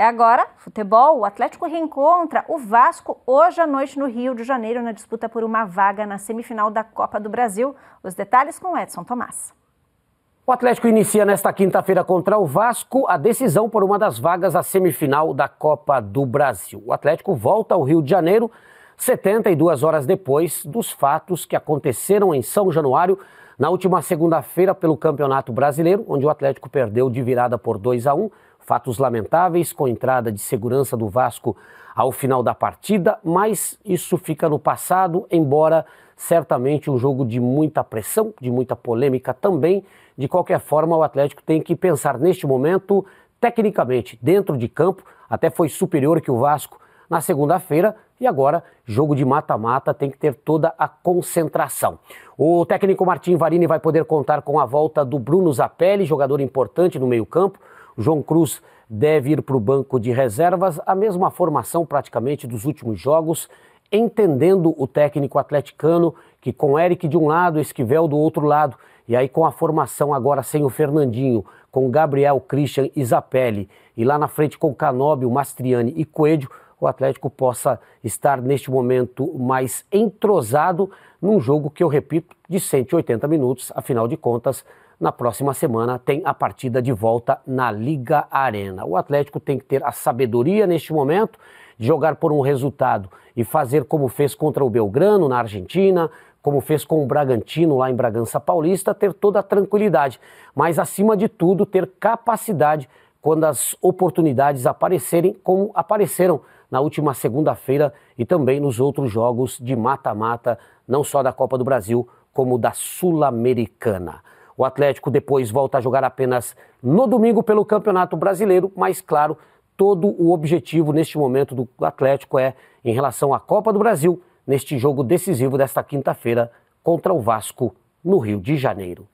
É agora, futebol, o Atlético reencontra o Vasco hoje à noite no Rio de Janeiro na disputa por uma vaga na semifinal da Copa do Brasil. Os detalhes com Edson Tomás. O Atlético inicia nesta quinta-feira contra o Vasco a decisão por uma das vagas à semifinal da Copa do Brasil. O Atlético volta ao Rio de Janeiro 72 horas depois dos fatos que aconteceram em São Januário na última segunda-feira pelo Campeonato Brasileiro, onde o Atlético perdeu de virada por 2 a 1 Fatos lamentáveis com a entrada de segurança do Vasco ao final da partida, mas isso fica no passado, embora certamente um jogo de muita pressão, de muita polêmica também. De qualquer forma, o Atlético tem que pensar neste momento, tecnicamente, dentro de campo, até foi superior que o Vasco na segunda-feira. E agora, jogo de mata-mata tem que ter toda a concentração. O técnico Martim Varini vai poder contar com a volta do Bruno Zapelli, jogador importante no meio-campo. João Cruz deve ir para o banco de reservas, a mesma formação praticamente dos últimos jogos, entendendo o técnico atleticano que com Eric de um lado, Esquivel do outro lado, e aí com a formação agora sem o Fernandinho, com Gabriel, Christian e Zapelli, e lá na frente com o Mastriani e Coelho, o Atlético possa estar neste momento mais entrosado num jogo que eu repito de 180 minutos, afinal de contas, na próxima semana tem a partida de volta na Liga Arena. O Atlético tem que ter a sabedoria neste momento de jogar por um resultado e fazer como fez contra o Belgrano na Argentina, como fez com o Bragantino lá em Bragança Paulista, ter toda a tranquilidade, mas acima de tudo ter capacidade quando as oportunidades aparecerem, como apareceram na última segunda-feira e também nos outros jogos de mata-mata, não só da Copa do Brasil, como da Sul-Americana. O Atlético depois volta a jogar apenas no domingo pelo Campeonato Brasileiro, mas claro, todo o objetivo neste momento do Atlético é em relação à Copa do Brasil, neste jogo decisivo desta quinta-feira contra o Vasco no Rio de Janeiro.